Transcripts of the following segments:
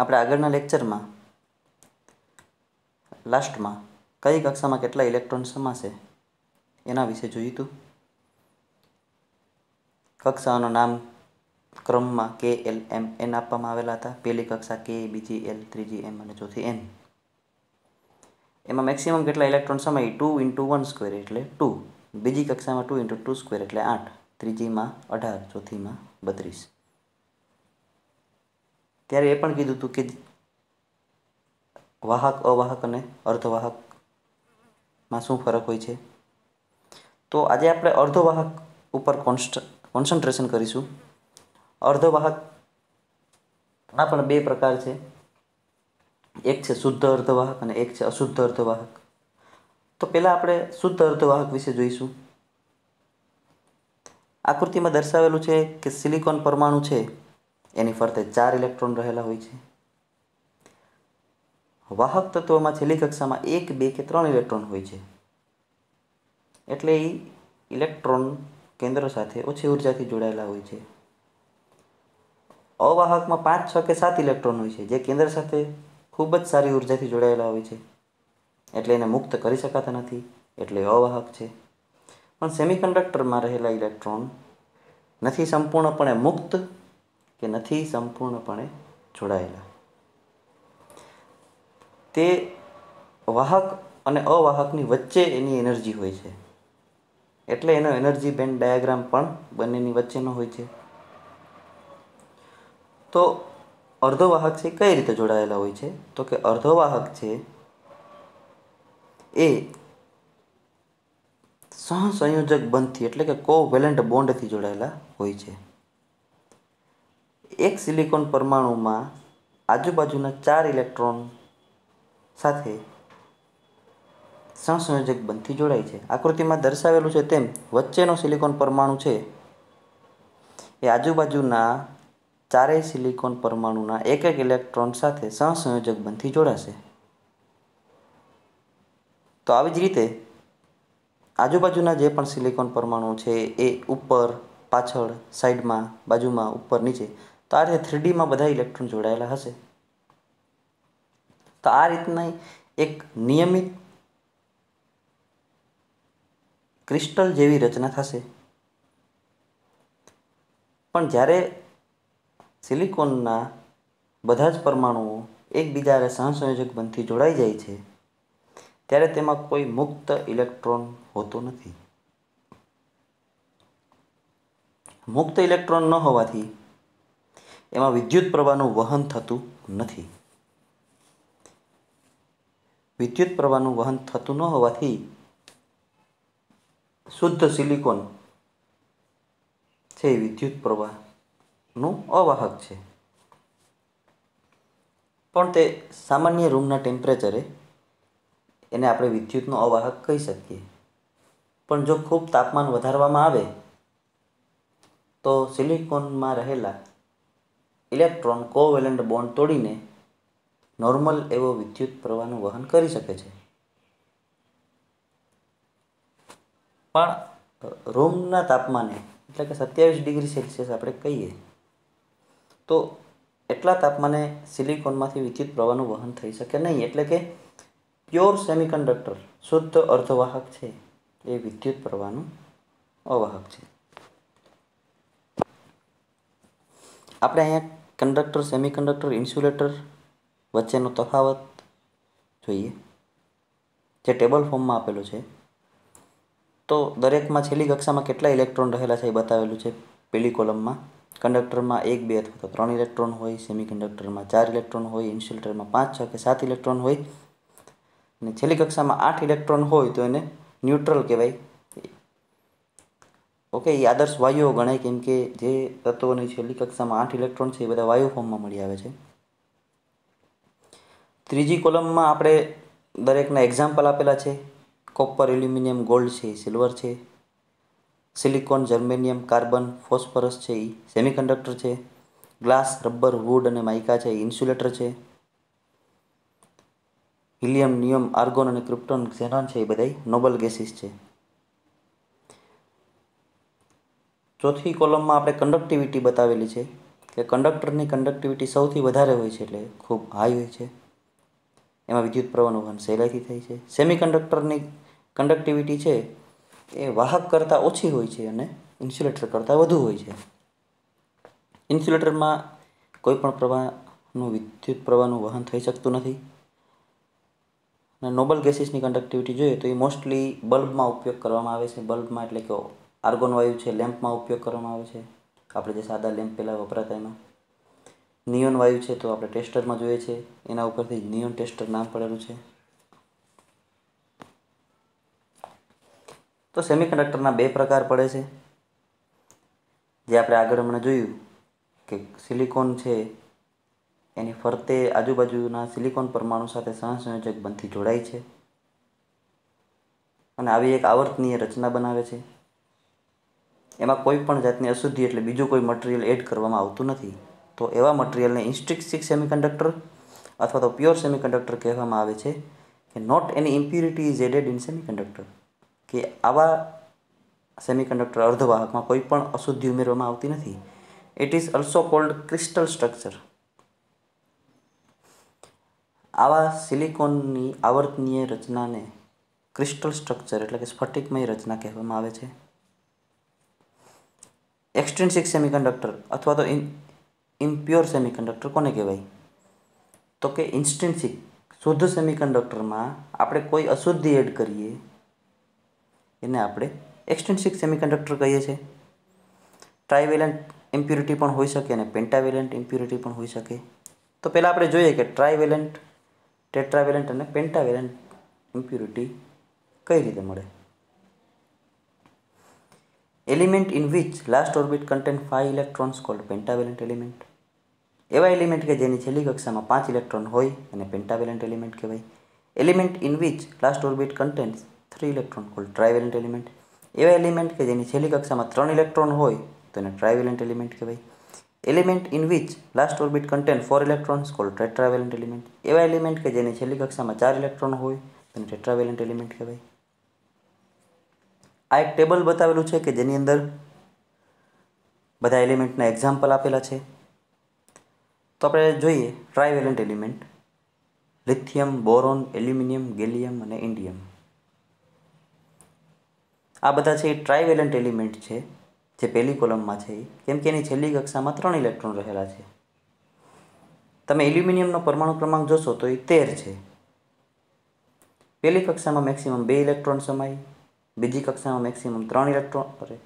આપણે આગળના લેક્ચરમાં લાસ્ટમાં કઈ કક્ષામાં કેટલા ઇલેક્ટ્રોન સમાશે એના વિશે જોયું હતું કક્ષાઓનું નામ ક્રમમાં કે એલ એમ એન આપવામાં આવેલા હતા પહેલી કક્ષા કે બીજી એલ ત્રીજી એમ અને ચોથી એન એમાં મેક્સિમમ કેટલા ઇલેક્ટ્રોન સમાય ટુ ઇન્ટુ વન સ્ક્વેર એટલે ટુ બીજી કક્ષામાં ટુ ઇન્ટુ ટુ સ્ક્વેર એટલે આઠ ત્રીજીમાં અઢાર ચોથીમાં બત્રીસ ત્યારે એ પણ કીધું હતું કે વાહક અવાહક અને અર્ધવાહકમાં શું ફરક હોય છે તો આજે આપણે અર્ધવાહક ઉપર કોન્સ્ટ કોન્સન્ટ્રેશન કરીશું અર્ધવાહકના પણ બે પ્રકાર છે એક છે શુદ્ધ અર્ધવાહક અને એક છે અશુદ્ધ અર્ધવાહક તો પહેલાં આપણે શુદ્ધ અર્ધવાહક વિશે જોઈશું આકૃતિમાં દર્શાવેલું છે કે સિલિકોન પરમાણુ છે એની ફરતે ચાર ઇલેક્ટ્રોન રહેલા હોય છે વાહક તત્વમાં છેલ્લી કક્ષામાં એક બે કે ત્રણ ઇલેક્ટ્રોન હોય છે એટલે એ ઇલેક્ટ્રોન કેન્દ્ર સાથે ઓછી ઉર્જાથી જોડાયેલા હોય છે અવાહકમાં પાંચ છ કે સાત ઇલેક્ટ્રોન હોય છે જે કેન્દ્ર સાથે ખૂબ જ સારી ઉર્જાથી જોડાયેલા હોય છે એટલે એને મુક્ત કરી શકાતા નથી એટલે અવાહક છે પણ સેમિકન્ડક્ટરમાં રહેલા ઇલેક્ટ્રોન નથી સંપૂર્ણપણે મુક્ત કે નથી સંપૂર્ણપણે જોડાયેલા તે વાહક અને અવાહકની વચ્ચે એની એનર્જી હોય છે એટલે એનો એનર્જી બેન્ડ ડાયાગ્રામ પણ બંનેની વચ્ચેનો હોય છે તો અર્ધવાહક છે કઈ રીતે જોડાયેલા હોય છે તો કે અર્ધવાહક છે એ સહસંયોજક બંધથી એટલે કે કોવેલેન્ટ બોન્ડથી જોડાયેલા હોય છે એક સિલિકોન પરમાણુમાં આજુબાજુના ચાર ઇલેક્ટ્રોન સાથે સંસંયોજક બંધથી જોડાય છે આકૃતિમાં દર્શાવેલું છે તેમ વચ્ચેનો સિલિકોન પરમાણુ છે એ આજુબાજુના ચારેય સિલિકોન પરમાણુના એક એક ઇલેક્ટ્રોન સાથે સહસંયોજક બંધથી જોડાશે તો આવી જ રીતે આજુબાજુના જે પણ સિલિકોન પરમાણુ છે એ ઉપર પાછળ સાઈડમાં બાજુમાં ઉપર નીચે તો આ રીતે થ્રીડીમાં બધા ઇલેક્ટ્રોન જોડાયેલા હશે તો આ રીતના એક નિયમિત ક્રિસ્ટલ જેવી રચના થશે પણ જ્યારે સિલિકોનના બધા જ પરમાણુઓ એકબીજાને સહસંયોજક બનથી જોડાઈ જાય છે ત્યારે તેમાં કોઈ મુક્ત ઇલેક્ટ્રોન હોતો નથી મુક્ત ઇલેક્ટ્રોન ન હોવાથી એમાં વિદ્યુત પ્રવાહનું વહન થતું નથી વિદ્યુત પ્રવાહનું વહન થતું ન હોવાથી શુદ્ધ સિલિકોન છે વિદ્યુત પ્રવાહનું અવાહક છે પણ તે સામાન્ય રૂમના ટેમ્પરેચરે એને આપણે વિદ્યુતનો અવાહક કહી શકીએ પણ જો ખૂબ તાપમાન વધારવામાં આવે તો સિલિકોનમાં રહેલા ઇલેક્ટ્રોન કોવેલન્ટ બોન્ડ તોડીને નોર્મલ એવો વિદ્યુત પ્રવાહનું વહન કરી શકે છે પણ રૂમના તાપમાને એટલે કે સત્યાવીસ ડિગ્રી સેલ્સિયસ આપણે કહીએ તો એટલા તાપમાને સિલિકોનમાંથી વિદ્યુત પ્રવાહનું વહન થઈ શકે નહીં એટલે કે પ્યોર સેમિકન્ડક્ટર શુદ્ધ અર્ધવાહક છે એ વિદ્યુત પ્રવાહનું અવાહક છે આપણે અહીંયા કંડક્ટર સેમિકન્ડક્ટર ઇન્સ્યુલેટર વચ્ચેનો તફાવત જોઈએ જે ટેબલ ફોર્મમાં આપેલું છે તો દરેકમાં છેલ્લી કક્ષામાં કેટલા ઇલેક્ટ્રોન રહેલા છે એ બતાવેલું છે પેલી કોલમમાં કંડક્ટરમાં એક બે અથવા તો ત્રણ ઇલેક્ટ્રોન હોય સેમિકન્ડક્ટરમાં ચાર ઇલેક્ટ્રોન હોય ઇન્સ્યુલેટરમાં પાંચ છ કે સાત ઇલેક્ટ્રોન હોય અને છેલ્લી કક્ષામાં આઠ ઇલેક્ટ્રોન હોય તો એને ન્યુટ્રલ કહેવાય ઓકે એ આદર્શ વાયુઓ ગણાય કેમ કે જે તત્વોની છેલ્લી કક્ષામાં આઠ ઇલેક્ટ્રોન છે એ બધા વાયુ ફોર્મમાં મળી આવે છે ત્રીજી કોલમમાં આપણે દરેકના એક્ઝામ્પલ આપેલા છે કોપર એલ્યુમિનિયમ ગોલ્ડ છે સિલ્વર છે સિલિકોન જર્મેનિયમ કાર્બન ફોસ્ફરસ છે એ સેમિકન્ડક્ટર છે ગ્લાસ રબર વુડ અને માઇકા છે ઇન્સ્યુલેટર છે હિલિયમ નિયમ આર્ગોન અને ક્રિપ્ટોન ઝેનોન છે એ બધા નોબલ ગેસીસ છે ચોથી કોલમમાં આપણે કંડક્ટિવિટી બતાવેલી છે કે કંડક્ટરની કંડક્ટિવિટી સૌથી વધારે હોય છે એટલે ખૂબ હાઈ હોય છે એમાં વિદ્યુત પ્રવાહનું વહન સહેલાઈથી થાય છે સેમી કંડક્ટરની કંડક્ટિવિટી છે એ વાહક કરતાં ઓછી હોય છે અને ઇન્સ્યુલેટર કરતાં વધુ હોય છે ઇન્સ્યુલેટરમાં કોઈ પણ પ્રવાહનું વિદ્યુત પ્રવાહનું વહન થઈ શકતું નથી અને નોબલ ગેસીસની કન્ડક્ટિવિટી જોઈએ તો એ મોસ્ટલી બલ્બમાં ઉપયોગ કરવામાં આવે છે બલ્બમાં એટલે કે આર્ગોન વાયુ છે લેમ્પમાં ઉપયોગ કરવામાં આવે છે આપણે જે સાદા લેમ્પ પહેલાં વપરાતા એમાં નિયોન વાયુ છે તો આપણે ટેસ્ટરમાં જોઈએ છે એના ઉપરથી નિયોન ટેસ્ટર નામ પડેલું છે તો સેમિકન્ડક્ટરના બે પ્રકાર પડે છે જે આપણે આગળ હમણાં જોયું કે સિલિકોન છે એની ફરતે આજુબાજુના સિલિકોન પરમાણુ સાથે સહસંયોજક બંધથી જોડાય છે અને આવી એક આવર્તનીય રચના બનાવે છે એમાં કોઈ પણ જાતની અશુદ્ધિ એટલે બીજું કોઈ મટિરિયલ એડ કરવામાં આવતું નથી તો એવા મટિરિયલને ઇન્સ્ટ્રિક્સિક સેમિકન્ડક્ટર અથવા તો પ્યોર સેમિકન્ડક્ટર કહેવામાં આવે છે કે not any impurity is added in semiconductor કે આવા સેમિકન્ડક્ટર અર્ધવાહકમાં કોઈ પણ અશુદ્ધિ ઉમેરવામાં આવતી નથી it is also called crystal structure આવા સિલિકોનની આવર્તનીય રચનાને ક્રિસ્ટલ સ્ટ્રક્ચર એટલે કે સ્ફટિકમય રચના કહેવામાં આવે છે એક્સટ્રેન્સિક સેમિકન્ડક્ટર અથવા તો ઇમ્પ્યોર સેમિકન્ડક્ટર કોને કહેવાય તો કે ઇન્સ્ટ્રેન્સિક શુદ્ધ સેમિકન્ડક્ટરમાં આપણે કોઈ અશુદ્ધિ એડ કરીએ એને આપણે એક્સટેન્સિક સેમિકન્ડક્ટર કહીએ છીએ ટ્રાયવેલન્ટ ઇમ્પ્યુરિટી પણ હોઈ શકે અને પેન્ટાવેલન્ટ ઇમ્પ્યુરિટી પણ હોઈ શકે તો પહેલાં આપણે જોઈએ કે ટ્રાયવેલન્ટ ટેટ્રાવેલેન્ટ અને પેન્ટાવેલન્ટ ઇમ્પ્યુરિટી કઈ રીતે મળે element in which last orbit contain 5 electrons called pentavalent element એવા એલિમેન્ટ કે જેની છેલ્લી કક્ષામાં પાંચ ઇલેક્ટ્રોન હોય એને પેન્ટાવેલેન્ટ એલિમેન્ટ કહેવાય element in which last orbit content three electron call trivalent element એવા એલિમેન્ટ કે જેની છેલ્લી કક્ષામાં ત્રણ ઇલેક્ટ્રોન હોય તો એને ટ્રાઇવેલેન્ટ એલિમેન્ટ કહેવાય element in which last orbit contain four electrons call tetravalent element એવા એલિમેન્ટ કે જેની છેલ્લી કક્ષામાં ચાર ઇલેક્ટ્રોન હોય તેને ટેટ્રાવેલેન્ટ એલિમેન્ટ કહેવાય આ એક ટેબલ બતાવેલું છે કે જેની અંદર બધા એલિમેન્ટના એક્ઝામ્પલ આપેલા છે તો આપણે જોઈએ trivalent element lithium boron aluminium gallium અને ઇન્ડિયમ આ બધા છે એ ટ્રાયવેલન્ટ એલિમેન્ટ છે જે પહેલી કોલમમાં છે કેમ કે એની છેલ્લી કક્ષામાં ત્રણ ઇલેક્ટ્રોન રહેલા છે તમે એલ્યુમિનિયમનો પરમાણુ ક્રમાંક જોશો તો એ તેર છે પહેલી કક્ષામાં મેક્સિમમ બે ઇલેક્ટ્રોન સમાય બીજી કક્ષામાં મેક્સિમમ ત્રણ ઇલેક્ટ્રોન સોરી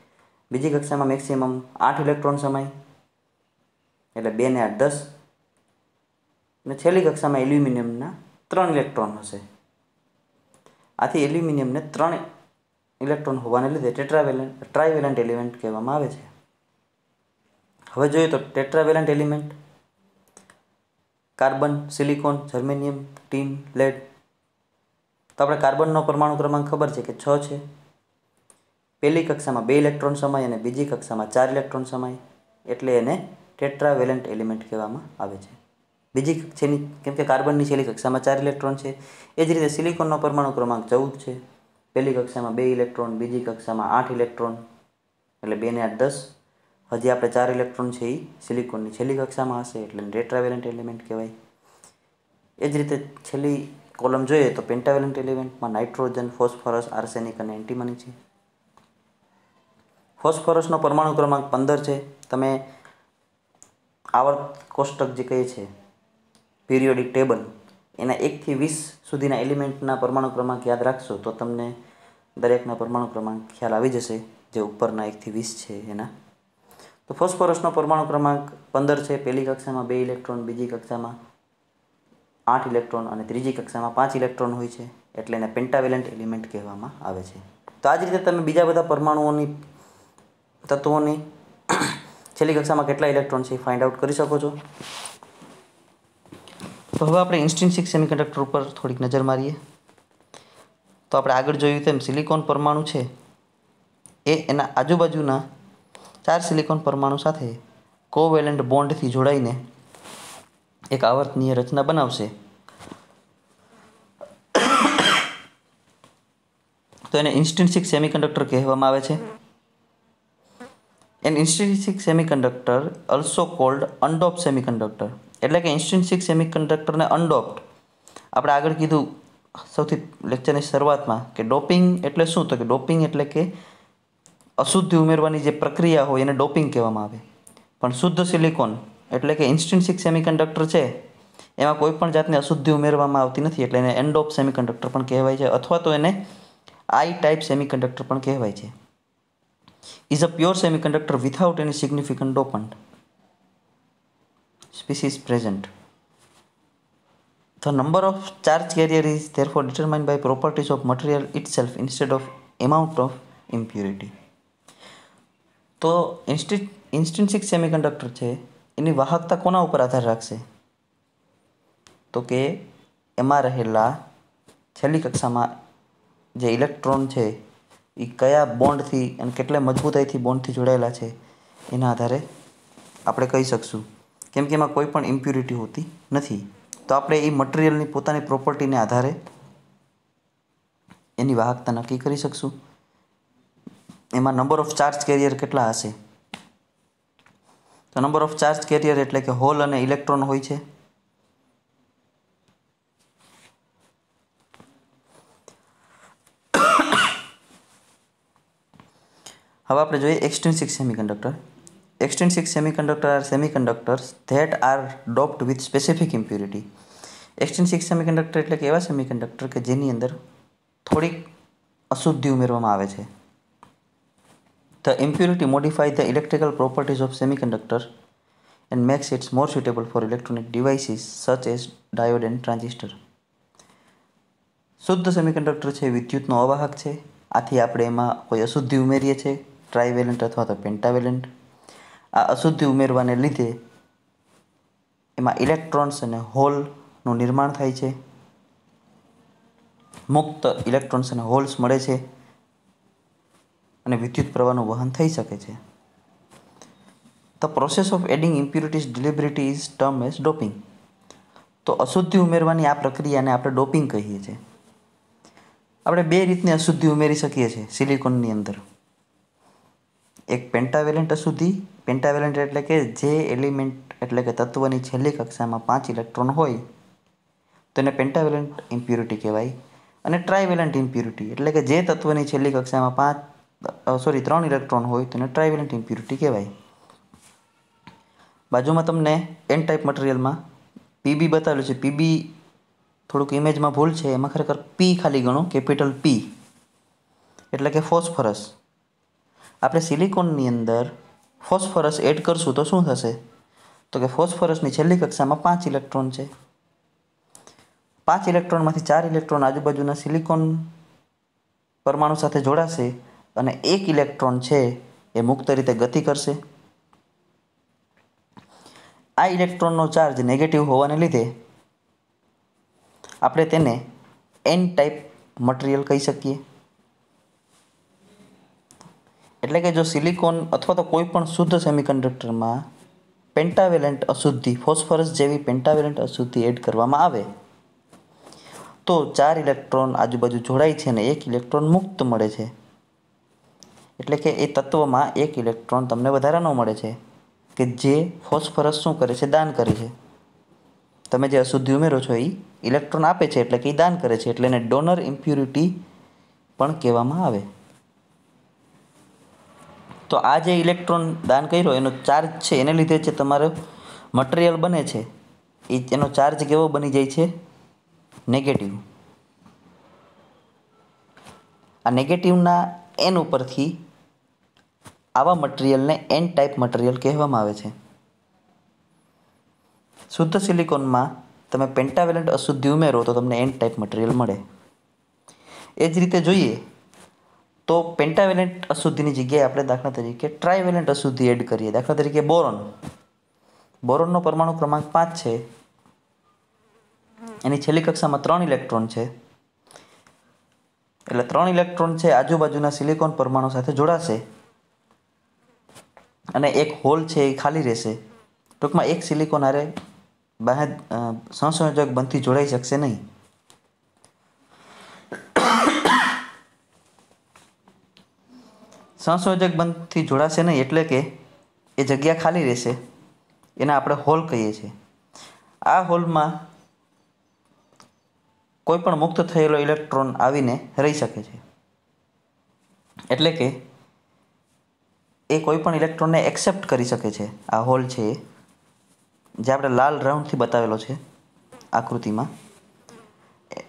બીજી કક્ષામાં મેક્સિમમ આઠ ઇલેક્ટ્રોન સમાય એટલે બે ને આઠ દસ અને છેલ્લી કક્ષામાં એલ્યુમિનિયમના ત્રણ ઇલેક્ટ્રોન હશે આથી એલ્યુમિનિયમને ત્રણ ઇલેક્ટ્રોન હોવાને લીધે ટેટ્રાવેલન્ટ ટ્રાઇવેલન્ટ એલિમેન્ટ કહેવામાં આવે છે હવે જોઈએ તો tetravalent element carbon silicon germanium tin lead તો આપણે કાર્બનનો પરમાણુ ક્રમાંક ખબર છે કે છ છે પહેલી કક્ષામાં બે ઇલેક્ટ્રોન સમાય અને બીજી કક્ષામાં ચાર ઇલેક્ટ્રોન સમાય એટલે એને ટેટ્રાવેલેન્ટ એલિમેન્ટ કહેવામાં આવે છે બીજી છેલ્લી કેમ કે કાર્બનની છેલ્લી કક્ષામાં ચાર ઇલેક્ટ્રોન છે એ જ રીતે સિલિકોનનો પરમાણુ ક્રમાંક ચૌદ છે પહેલી કક્ષામાં બે ઇલેક્ટ્રોન બીજી કક્ષામાં આઠ ઇલેક્ટ્રોન એટલે બેને આઠ દસ હજી આપણે ચાર ઇલેક્ટ્રોન છે એ સિલિકોનની છેલ્લી કક્ષામાં હશે એટલે ટેટ્રાવેલેન્ટ એલિમેન્ટ કહેવાય એ જ રીતે છેલ્લી કોલમ જોઈએ તો પેન્ટાવેલન્ટ એલિમેન્ટમાં નાઇટ્રોજન ફોસ્ફરસ આર્સેનિક અને એન્ટીમની છે ફોસ્ફરસનો પરમાણુ ક્રમાંક પંદર છે તમે આવર્ત કોષ્ટક જે કહે છે પિરિયોડિક ટેબલ એના એકથી વીસ સુધીના એલિમેન્ટના પરમાણુ ક્રમાંક યાદ રાખશો તો તમને દરેકના પરમાણુ ક્રમાંક ખ્યાલ આવી જશે જે ઉપરના એકથી વીસ છે એના તો ફોસ્ફરસનો પરમાણુ ક્રમાંક પંદર છે પહેલી કક્ષામાં બે ઇલેક્ટ્રોન બીજી કક્ષામાં આઠ ઇલેક્ટ્રોન અને ત્રીજી કક્ષામાં પાંચ ઇલેક્ટ્રોન હોય છે એટલે એને પેન્ટાવેલેન્ટ એલિમેન્ટ કહેવામાં આવે છે તો આ જ રીતે તમે બીજા બધા પરમાણુઓની તત્વોની છેલ્લી કક્ષામાં કેટલા ઇલેક્ટ્રોન છે એ ફાઇન્ડ આઉટ કરી શકો છો તો હવે આપણે ઇન્સ્ટ્રિન્સિક સેમિકન્ડક્ટર ઉપર થોડીક નજર મારીએ તો આપણે આગળ જોયું તેમ સિલિકોન પરમાણુ છે એ એના આજુબાજુના ચાર સિલિકોન પરમાણુ સાથે કોવેલેન્ટ બોન્ડથી જોડાઈને એક આવર્તનીય રચના બનાવશે તો એને ઇન્સ્ટિન્સિક સેમિકન્ડક્ટર કહેવામાં આવે છે an intrinsic semiconductor also called undoped semiconductor એટલે કે ઇન્સ્ટિન્સિક સેમિકન્ડક્ટરને અનડોપ્ડ આપણે આગળ કીધું સૌથી લેક્ચરની શરૂઆતમાં કે ડોપિંગ એટલે શું તો કે ડોપિંગ એટલે કે અશુદ્ધિ ઉમેરવાની જે પ્રક્રિયા હોય એને ડોપિંગ કહેવામાં આવે પણ શુદ્ધ સિલિકોન એટલે કે ઇન્સ્ટિન્સિક સેમિકન્ડક્ટર છે એમાં કોઈપણ જાતની અશુદ્ધિ ઉમેરવામાં આવતી નથી એટલે એને એન્ડોપ સેમિકન્ડક્ટર પણ કહેવાય છે અથવા તો એને આઈ ટાઈપ સેમિકન્ડક્ટર પણ કહેવાય છે is a pure semiconductor without any significant dopant species present the number of charge carrier is for determine by properties of material itself instead of amount of impurity તો ઇન્સ્ટિ ઇન્સ્ટિન્સિક semiconductor છે એની વાહકતા કોના ઉપર આધાર રાખશે તો કે એમાં રહેલા છેલ્લી કક્ષામાં જે ઇલેક્ટ્રોન છે એ કયા બોન્ડથી અને કેટલા મજબૂતાઈથી બોન્ડથી જોડાયેલા છે એના આધારે આપણે કહી શકશું કેમ કે એમાં કોઈ પણ ઇમ્પ્યુરિટી હોતી નથી તો આપણે એ મટિરિયલની પોતાની પ્રોપર્ટીને આધારે એની વાહકતા નક્કી કરી શકશું એમાં નંબર ઓફ ચાર્જ કેરિયર કેટલા હશે તો નંબર ઓફ ચાર્જ કેરિયર એટલે કે હોલ અને ઇલેક્ટ્રોન હોય છે હવે આપણે જોઈએ extrinsic semiconductor extrinsic semiconductor are semiconductors that are doped with specific impurity extrinsic semiconductor એટલે કે એવા સેમિકન્ડક્ટર કે જેની અંદર થોડીક અશુદ્ધિ ઉમેરવામાં આવે છે The impurity modifies the electrical properties of semiconductor and makes it more suitable for electronic devices such as diode and transistor. શુદ્ધ સેમિકન્ડક્ટર છે વિદ્યુતનો અવાહક છે આથી આપણે એમાં કોઈ અશુદ્ધિ ઉમેરીએ છીએ ટ્રાઇવેલેન્ટ અથવા તો પેન્ટાવેલેન્ટ આ અશુદ્ધિ ઉમેરવાને લીધે એમાં ઇલેક્ટ્રોન્સ અને હોલનું નિર્માણ થાય છે મુક્ત ઇલેક્ટ્રોન્સ અને હોલ્સ મળે છે અને વિદ્યુત પ્રવાહનું વહન થઈ શકે છે the process of adding impurities deliberately is term as doping તો અશુદ્ધિ ઉમેરવાની આ પ્રક્રિયાને આપણે ડોપિંગ કહીએ છીએ આપણે બે રીતની અશુદ્ધિ ઉમેરી શકીએ છીએ સિલિકોનની અંદર એક પેન્ટાવેલેન્ટ અશુદ્ધિ પેન્ટાવેલેન્ટ એટલે કે જે એલિમેન્ટ એટલે કે તત્વની છેલ્લી કક્ષામાં પાંચ ઇલેક્ટ્રોન હોય તેને પેન્ટાવેલેન્ટ ઇમ્પ્યુરિટી કહેવાય અને ટ્રાયવેલેન્ટ ઇમ્પ્યુરિટી એટલે કે જે તત્વની છેલ્લી કક્ષામાં પાંચ સોરી ત્રણ ઇલેક્ટ્રોન હોય તેને ટ્રાઇવેલેન્ટ ઇમ્પ્યુરિટી કહેવાય બાજુમાં તમને એન ટાઈપ મટીરિયલમાં પીબી બતાવેલું છે પીબી થોડુંક ઇમેજમાં ભૂલ છે એમાં ખરેખર પી ખાલી ગણો કેપિટલ પી એટલે કે ફોસ્ફરસ આપણે સિલિકોનની અંદર ફોસ્ફરસ એડ કરશું તો શું થશે તો કે ફોસ્ફરસની છેલ્લી કક્ષામાં પાંચ ઇલેક્ટ્રોન છે પાંચ ઇલેક્ટ્રોનમાંથી ચાર ઇલેક્ટ્રોન આજુબાજુના સિલિકોન પરમાણુ સાથે જોડાશે અને એક ઇલેક્ટ્રોન છે એ મુક્ત રીતે ગતિ કરશે આ ઇલેક્ટ્રોનનો ચાર્જ નેગેટિવ હોવાને લીધે આપણે તેને એન ટાઈપ મટીરિયલ કહી શકીએ એટલે કે જો સિલિકોન અથવા તો કોઈ પણ શુદ્ધ સેમિકન્ડક્ટરમાં પેન્ટાવેલેન્ટ અશુદ્ધિ ફોસ્ફરસ જેવી પેન્ટાવેલેન્ટ અશુદ્ધિ એડ કરવામાં આવે તો ચાર ઇલેક્ટ્રોન આજુબાજુ જોડાય છે અને એક ઇલેક્ટ્રોન મુક્ત મળે છે એટલે કે એ તત્વમાં એક ઇલેક્ટ્રોન તમને વધારાનો મળે છે કે જે ફોસ્ફરસ શું કરે છે દાન કરે છે તમે જે અશુદ્ધિ ઉમેરો છો એ ઇલેક્ટ્રોન આપે છે એટલે કે એ દાન કરે છે એટલે એને ડોનર ઇમ્પ્યુરિટી પણ કહેવામાં આવે તો આ જે ઇલેક્ટ્રોન દાન કર્યો એનો ચાર્જ છે એને લીધે છે તમારો મટીરિયલ બને છે એ એનો ચાર્જ કેવો બની જાય છે નેગેટિવ આ નેગેટિવના એન ઉપરથી આવા મટિરિયલને એન ટાઈપ મટિરિયલ કહેવામાં આવે છે શુદ્ધ સિલિકોનમાં તમે પેન્ટાવેલન્ટ અશુદ્ધિ ઉમેરો તો તમને એન ટાઈપ મટિરિયલ મળે એ જ રીતે જોઈએ તો પેન્ટાવેલન્ટ અશુદ્ધિની જગ્યાએ આપણે દાખલા તરીકે ટ્રાઇવેલન્ટ અશુદ્ધિ એડ કરીએ દાખલા તરીકે બોરોન બોરોનનો પરમાણુ ક્રમાંક પાંચ છે એની છેલ્લી કક્ષામાં ત્રણ ઇલેક્ટ્રોન છે એટલે ત્રણ ઇલેક્ટ્રોન છે આજુબાજુના સિલિકોન પરમાણુ સાથે જોડાશે અને એક હોલ છે એ ખાલી રહેશે ટૂંકમાં એક સિલિકોન હારે બાહ્ય સંસંયોજક બંધથી જોડાઈ શકશે નહીં સંસંયોજક બંધથી જોડાશે નહીં એટલે કે એ જગ્યા ખાલી રહેશે એને આપણે હોલ કહીએ છીએ આ હોલમાં કોઈ પણ મુક્ત થયેલો ઇલેક્ટ્રોન આવીને રહી શકે છે એટલે કે એ કોઈ પણ ઇલેક્ટ્રોનને એક્સેપ્ટ કરી શકે છે આ હોલ છે એ જે આપણે લાલ રાઉન્ડથી બતાવેલો છે આકૃતિમાં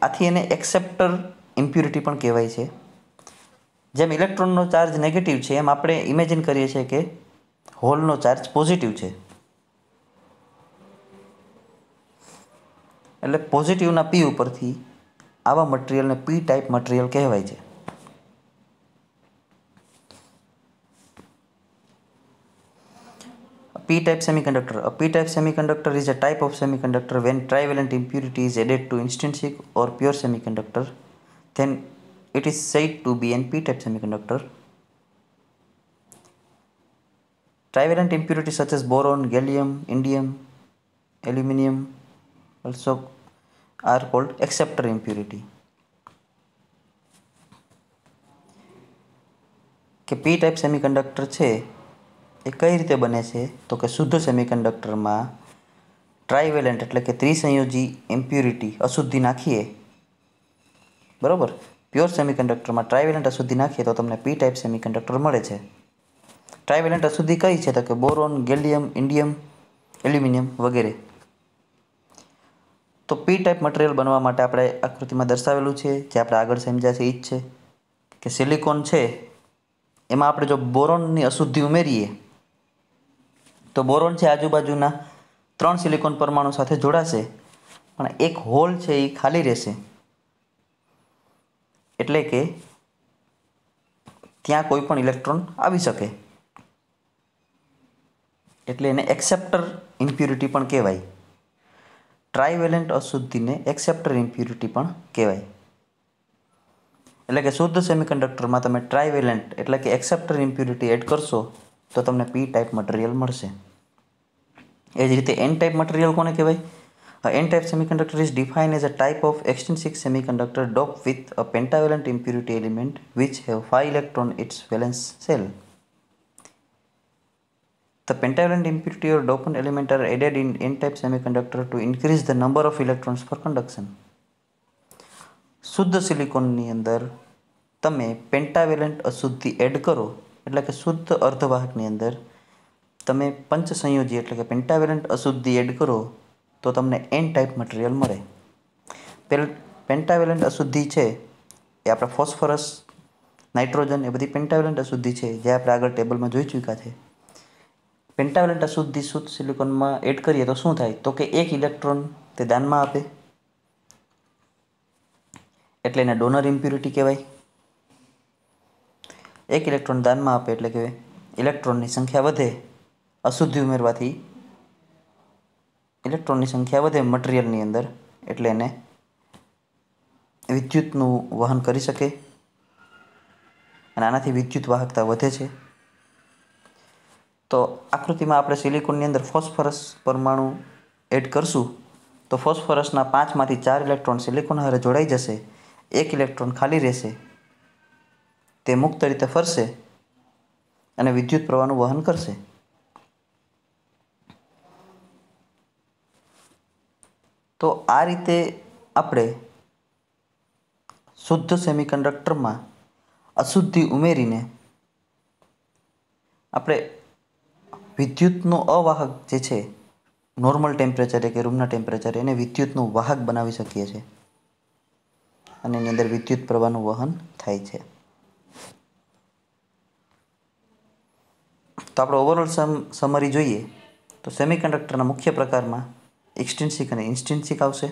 આથી એને એક્સેપ્ટર ઇમ્પ્યુરિટી પણ કહેવાય છે જેમ ઇલેક્ટ્રોનનો ચાર્જ નેગેટિવ છે એમ આપણે ઇમેજિન કરીએ છીએ કે હોલનો ચાર્જ પોઝિટિવ છે એટલે પોઝિટિવના પી ઉપરથી આવા મટિરિયલને પી ટાઈપ મટિરિયલ કહેવાય છે p-type semiconductor a p-type semiconductor is a type of semiconductor when trivalent impurity is added to intrinsic or pure semiconductor then it is said to be an p-type semiconductor trivalent impurities such as boron gallium indium aluminum also are called acceptor impurity કે પી type semiconductor છે એ કઈ રીતે બને છે તો કે શુદ્ધ સેમિકન્ડક્ટરમાં ટ્રાઇવેલેન્ટ એટલે કે ત્રિસંયોજી ઇમ્પ્યુરિટી અશુદ્ધિ નાખીએ બરાબર પ્યોર સેમિકન્ડક્ટરમાં ટ્રાઇવેલેન્ટ અશુદ્ધિ નાખીએ તો તમને પી ટાઈપ સેમિકન્ડક્ટર મળે છે ટ્રાઇવેલેન્ટ અશુદ્ધિ કઈ છે તો કે બોરોન ગેલિયમ ઇન્ડિયમ એલ્યુમિનિયમ વગેરે તો પી ટાઈપ મટીરિયલ બનવા માટે આપણે આકૃતિમાં દર્શાવેલું છે જે આપણે આગળ સમજ્યા છે એ જ છે કે સિલિકોન છે એમાં આપણે જો બોરોનની અશુદ્ધિ ઉમેરીએ તો બોરોન છે આજુબાજુના ત્રણ સિલિકોન પરમાણુ સાથે જોડાશે પણ એક હોલ છે એ ખાલી રહેશે એટલે કે ત્યાં કોઈ પણ ઇલેક્ટ્રોન આવી શકે એટલે એને એક્સેપ્ટર ઇમ્પ્યુરિટી પણ કહેવાય ટ્રાઇવેલેન્ટ અશુદ્ધિને એક્સેપ્ટર ઇમ્પ્યુરિટી પણ કહેવાય એટલે કે શુદ્ધ સેમિકન્ડક્ટરમાં તમે ટ્રાઇવેલેન્ટ એટલે કે એક્સેપ્ટર ઇમ્પ્યુરિટી એડ કરશો તો તમને પી ટાઈપ મટીરિયલ મળશે એ જ રીતે એન ટાઈપ મટીરિયલ કોને કહેવાય n type semiconductor is define as a type of extrinsic semiconductor dope with a pentavalent impurity element which have five electron its valence shell The pentavalent impurity or dopant element are added in n-type semiconductor to increase the number of electrons for conduction. શુદ્ધ સિલિકોનની અંદર તમે pentavalent અશુદ્ધિ add કરો એટલે કે શુદ્ધ અર્ધવાહકની અંદર તમે પંચ સંયોજી એટલે કે પેન્ટાવેલન્ટ અશુદ્ધિ એડ કરો તો તમને એન ટાઈપ મટીરિયલ મળે પેલ પેન્ટાવેલન્ટ અશુદ્ધિ છે એ આપણા ફોસ્ફરસ નાઇટ્રોજન એ બધી પેન્ટાવેલન્ટ અશુદ્ધિ છે જે આપણે આગળ ટેબલમાં જોઈ ચૂક્યા છે પેન્ટાવેલન્ટ અશુદ્ધિ શુદ્ધ સિલિકોનમાં એડ કરીએ તો શું થાય તો કે એક ઇલેક્ટ્રોન તે દાનમાં આપે એટલે એને ડોનર ઇમ્પ્યુરિટી કહેવાય એક ઇલેક્ટ્રોન દાનમાં આપે એટલે કે ઇલેક્ટ્રોનની સંખ્યા વધે અશુદ્ધિ ઉમેરવાથી ઇલેક્ટ્રોનની સંખ્યા વધે મટીરિયલની અંદર એટલે એને વિદ્યુતનું વહન કરી શકે અને આનાથી વિદ્યુત વાહકતા વધે છે તો આકૃતિમાં આપણે સિલિકોનની અંદર ફોસ્ફરસ પરમાણુ એડ કરશું તો ફોસ્ફરસના પાંચમાંથી ચાર ઇલેક્ટ્રોન સિલિકોન હારે જોડાઈ જશે એક ઇલેક્ટ્રોન ખાલી રહેશે તે મુક્ત રીતે ફરશે અને વિદ્યુત પ્રવાહનું વહન કરશે તો આ રીતે આપણે શુદ્ધ સેમિકન્ડક્ટરમાં અશુદ્ધિ ઉમેરીને આપણે વિદ્યુતનો અવાહક જે છે નોર્મલ ટેમ્પરેચરે કે રૂમના ટેમ્પરેચરે એને વિદ્યુતનું વાહક બનાવી શકીએ છીએ અને એની અંદર વિદ્યુત પ્રવાહનું વહન થાય છે તો આપણે ઓવરઓલ સમ સમરી જોઈએ તો સેમિકન્ડક્ટરના મુખ્ય પ્રકારમાં એક્સટેન્સિક અને ઇન્સ્ટેન્સિક આવશે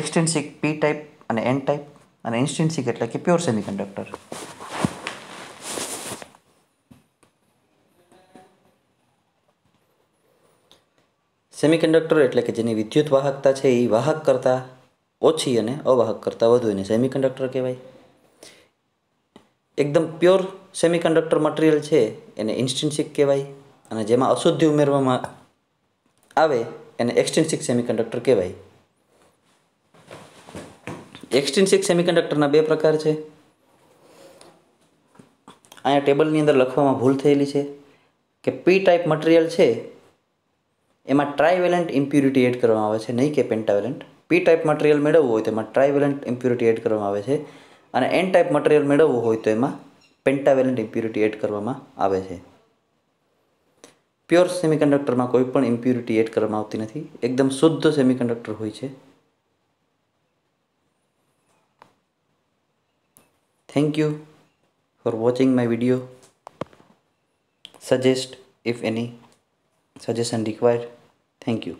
એક્સટેન્સિક પી ટાઈપ અને એન ટાઈપ અને ઇન્સ્ટેન્સિક એટલે કે પ્યોર સેમિકન્ડક્ટર સેમિકન્ડક્ટર એટલે કે જેની વિદ્યુત વાહકતા છે એ વાહક કરતાં ઓછી અને અવાહક કરતાં વધુ એને સેમિકન્ડક્ટર કહેવાય એકદમ પ્યોર સેમિકન્ડક્ટર મટીરિયલ છે એને ઇન્સ્ટિન્સિક કહેવાય અને જેમાં અશુદ્ધિ ઉમેરવામાં આવે એને એક્સટેન્સિક સેમિકન્ડક્ટર કહેવાય એક્સટેન્સિક સેમિકન્ડક્ટરના બે પ્રકાર છે અહીંયા ટેબલની અંદર લખવામાં ભૂલ થયેલી છે કે પી ટાઈપ મટીરિયલ છે એમાં ટ્રાઇવેલન્ટ ઇમ્પ્યુરિટી એડ કરવામાં આવે છે નહીં કે પેન્ટાવેલન્ટ પી ટાઈપ મટીરિયલ મેળવવું હોય તો એમાં ટ્રાઇવેલન્ટ ઇમ્પ્યુરિટી એડ કરવામાં આવે છે અને એન ટાઈપ મટીરિયલ મેળવવું હોય તો એમાં પેન્ટાવેલન્ટ ઇમ્પ્યુરિટી એડ કરવામાં આવે છે પ્યોર સેમિકન્ડક્ટરમાં કોઈ પણ ઇમ્પ્યુરિટી એડ કરવામાં આવતી નથી એકદમ શુદ્ધ સેમિકન્ડક્ટર હોય છે thank you for watching my video suggest if any suggestion required thank you